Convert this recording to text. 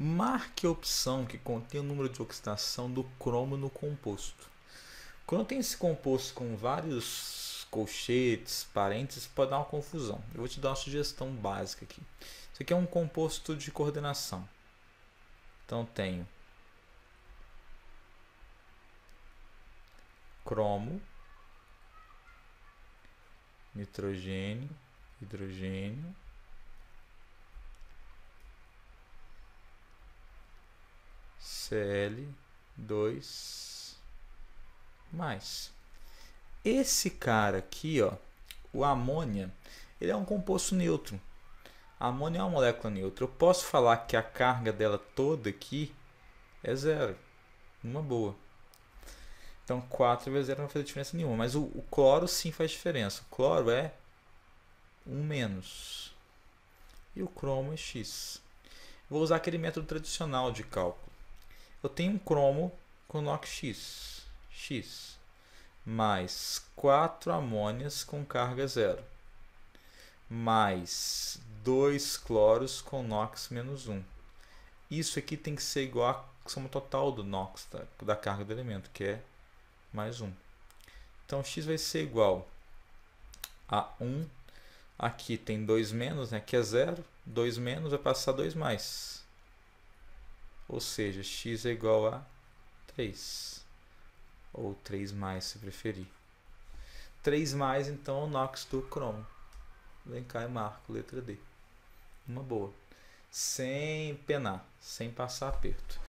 Marque a opção que contém o número de oxidação do cromo no composto. Quando tem esse composto com vários colchetes, parênteses, pode dar uma confusão. Eu vou te dar uma sugestão básica aqui. Isso aqui é um composto de coordenação. Então tenho cromo, nitrogênio, hidrogênio, cl2 mais. Esse cara aqui, ó, o amônia, ele é um composto neutro. A amônia é uma molécula neutra. Eu posso falar que a carga dela toda aqui é zero. Uma boa. Então 4 vezes 0 não faz diferença nenhuma. Mas o, o, cloro sim faz diferença. O cloro é 1 menos. E o cromo é x. Vou usar aquele método tradicional de cálculo eu tenho um cromo com NOx X, X mais 4 amônias com carga zero, mais 2 cloros com NOx menos 1. Isso aqui tem que ser igual à soma total do NOx, da, tá? da carga do elemento, que é mais 1. Então, x vai ser igual a 1. Aqui tem 2 menos, né? aqui é 0. 2 menos vai passar 2 mais. Ou seja, x é igual a 3. Ou 3 mais, se preferir. 3 mais, então, o NOx do cromo. Vem cá e marco, letra D. Uma boa. Sem penar, sem passar aperto.